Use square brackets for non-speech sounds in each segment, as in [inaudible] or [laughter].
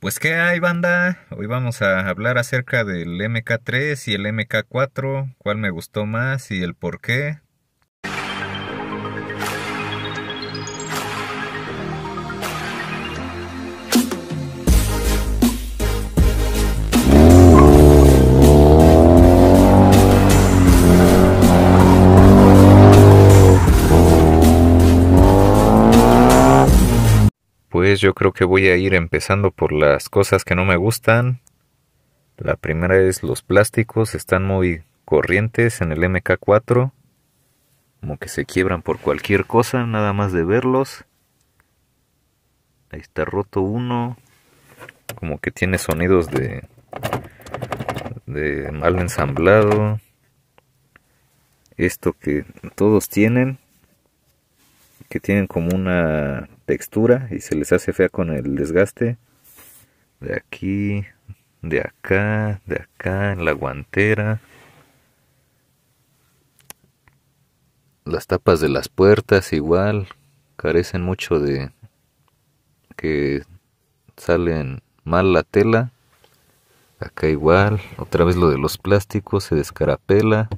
Pues qué hay banda, hoy vamos a hablar acerca del MK3 y el MK4, cuál me gustó más y el por qué, yo creo que voy a ir empezando por las cosas que no me gustan. La primera es los plásticos, están muy corrientes en el MK4, como que se quiebran por cualquier cosa, nada más de verlos. Ahí está roto uno, como que tiene sonidos de, de mal ensamblado. Esto que todos tienen, que tienen como una textura y se les hace fea con el desgaste. De aquí, de acá, de acá, en la guantera. Las tapas de las puertas igual carecen mucho de que salen mal la tela. Acá igual, otra vez lo de los plásticos, se descarapela.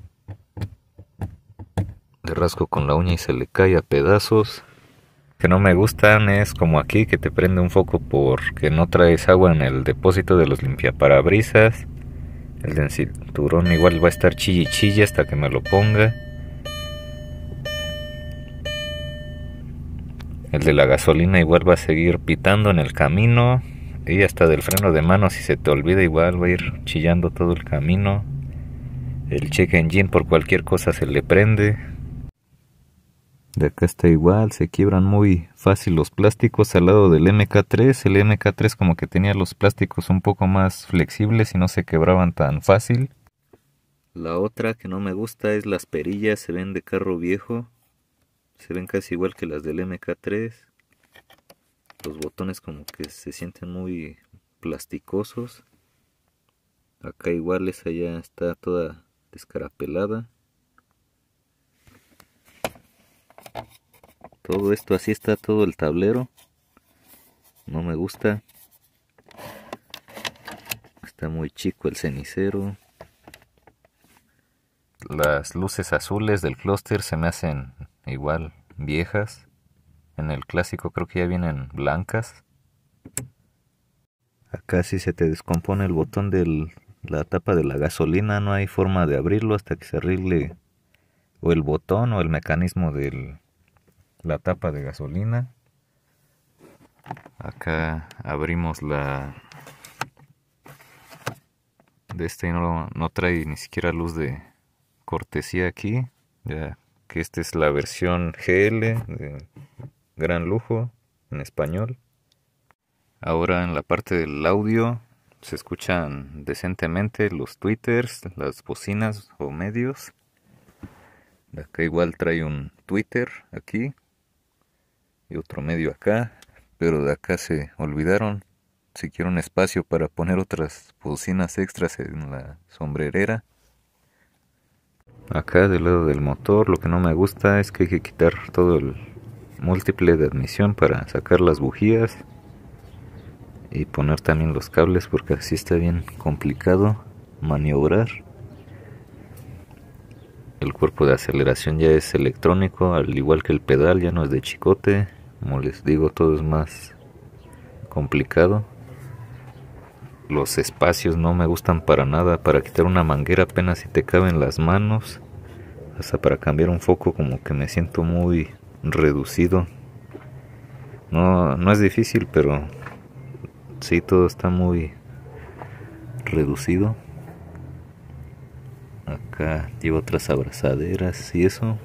de rasco con la uña y se le cae a pedazos que no me gustan es como aquí que te prende un foco porque no traes agua en el depósito de los limpiaparabrisas. El del cinturón igual va a estar y hasta que me lo ponga. El de la gasolina igual va a seguir pitando en el camino. Y hasta del freno de mano, si se te olvida, igual va a ir chillando todo el camino. El check engine por cualquier cosa se le prende. De acá está igual, se quiebran muy fácil los plásticos al lado del MK3. El MK3 como que tenía los plásticos un poco más flexibles y no se quebraban tan fácil. La otra que no me gusta es las perillas, se ven de carro viejo. Se ven casi igual que las del MK3. Los botones como que se sienten muy plasticosos. Acá igual esa ya está toda descarapelada. todo esto así está todo el tablero no me gusta está muy chico el cenicero las luces azules del clúster se me hacen igual viejas en el clásico creo que ya vienen blancas acá si se te descompone el botón de la tapa de la gasolina no hay forma de abrirlo hasta que se arregle o el botón o el mecanismo del, la tapa de gasolina. Acá abrimos la de este no, no trae ni siquiera luz de cortesía aquí. Ya que esta es la versión GL de gran lujo en español. Ahora en la parte del audio se escuchan decentemente los twitters, las bocinas o medios. Acá igual trae un Twitter aquí y otro medio acá, pero de acá se olvidaron. si quiero un espacio para poner otras bocinas extras en la sombrerera. Acá del lado del motor lo que no me gusta es que hay que quitar todo el múltiple de admisión para sacar las bujías y poner también los cables porque así está bien complicado maniobrar. El cuerpo de aceleración ya es electrónico, al igual que el pedal ya no es de chicote, como les digo, todo es más complicado. Los espacios no me gustan para nada. Para quitar una manguera apenas si te caben las manos. Hasta para cambiar un foco como que me siento muy reducido. No, no es difícil, pero sí todo está muy reducido. Acá llevo otras abrazaderas y eso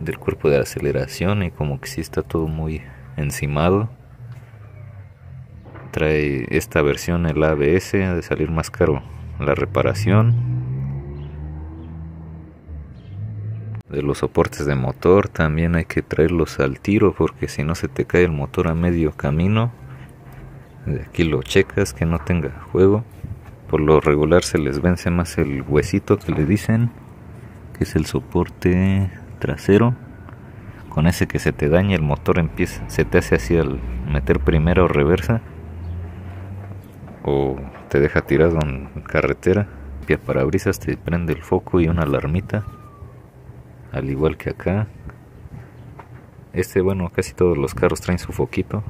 del cuerpo de aceleración y como que si está todo muy encimado. Trae esta versión el ABS de salir más caro la reparación de los soportes de motor también hay que traerlos al tiro porque si no se te cae el motor a medio camino de aquí lo checas que no tenga juego por lo regular se les vence más el huesito que le dicen que es el soporte trasero, con ese que se te daña el motor empieza, se te hace así al meter primero o reversa, o te deja tirado en carretera, pie parabrisas te prende el foco y una alarmita, al igual que acá. Este, bueno, casi todos los carros traen su foquito.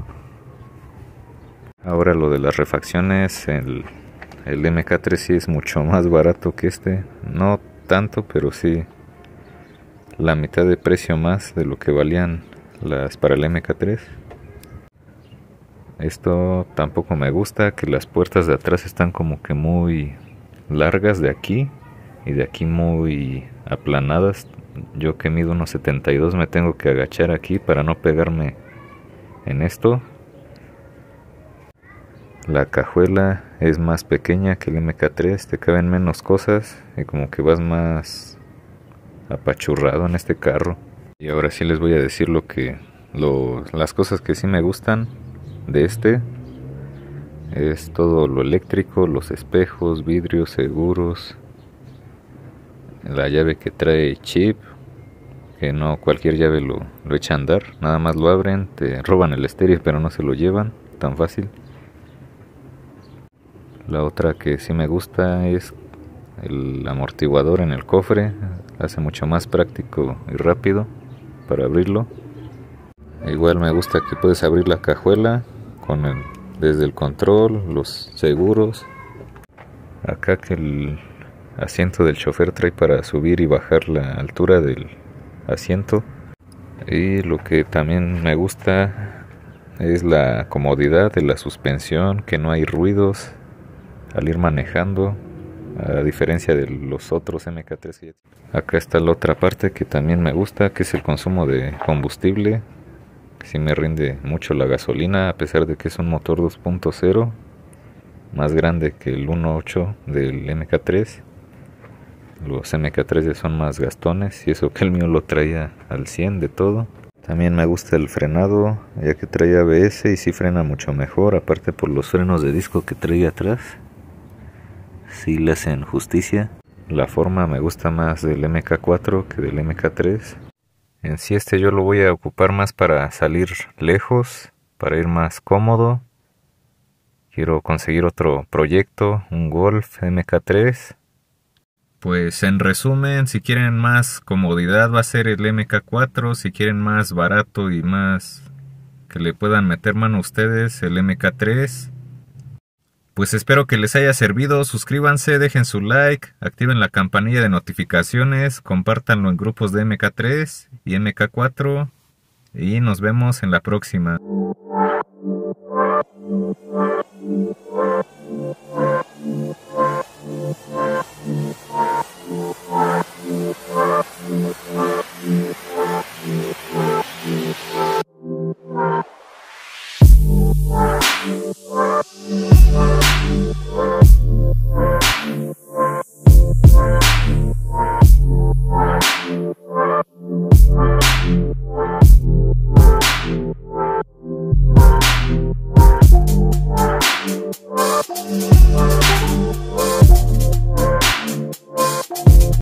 Ahora lo de las refacciones, el, el MK3 sí es mucho [laughs] más barato que este. No tanto, pero sí la mitad de precio más de lo que valían las para el MK3. Esto tampoco me gusta, que las puertas de atrás están como que muy largas de aquí y de aquí muy aplanadas. Yo que mido unos 72 me tengo que agachar aquí para no pegarme en esto. La cajuela es más pequeña que el MK3, te caben menos cosas y como que vas más apachurrado en este carro. Y ahora sí les voy a decir lo que las cosas que sí me gustan de este es todo lo eléctrico, los espejos, vidrios, seguros, la llave que trae chip, que no cualquier llave lo, lo echa a andar, nada más lo abren, te roban el estéreo pero no se lo llevan tan fácil. La otra que sí me gusta es el amortiguador en el cofre hace mucho más práctico y rápido para abrirlo igual me gusta que puedes abrir la cajuela con desde el control los seguros acá que el asiento del chofer trae para subir y bajar la altura del asiento y lo que también me gusta es la comodidad de la suspensión que no hay ruidos al ir manejando a diferencia de los otros MK3. Acá está la otra parte que también me gusta, que es el consumo de combustible. Si me rinde mucho la gasolina, a pesar de que es un motor 2.0, más grande que el 1.8 del MK3. Los MK3 son más gastones y eso que el mío lo traía al 100 de todo. También me gusta el frenado, ya que traía ABS y si frena mucho mejor, aparte por los frenos de disco que traía atrás si le hacen justicia. La forma me gusta más del MK4 que del MK3. En si este yo lo voy a ocupar más para salir lejos, para ir más cómodo. Quiero conseguir otro proyecto, un Golf MK3. Pues en resumen, si quieren más comodidad va a ser el MK4, si quieren más barato y más que le puedan meter mano ustedes, el MK3. Pues espero que les haya servido, suscríbanse, dejen su like, activen la campanilla de notificaciones, compártanlo en grupos de MK3 y MK4 y nos vemos en la próxima.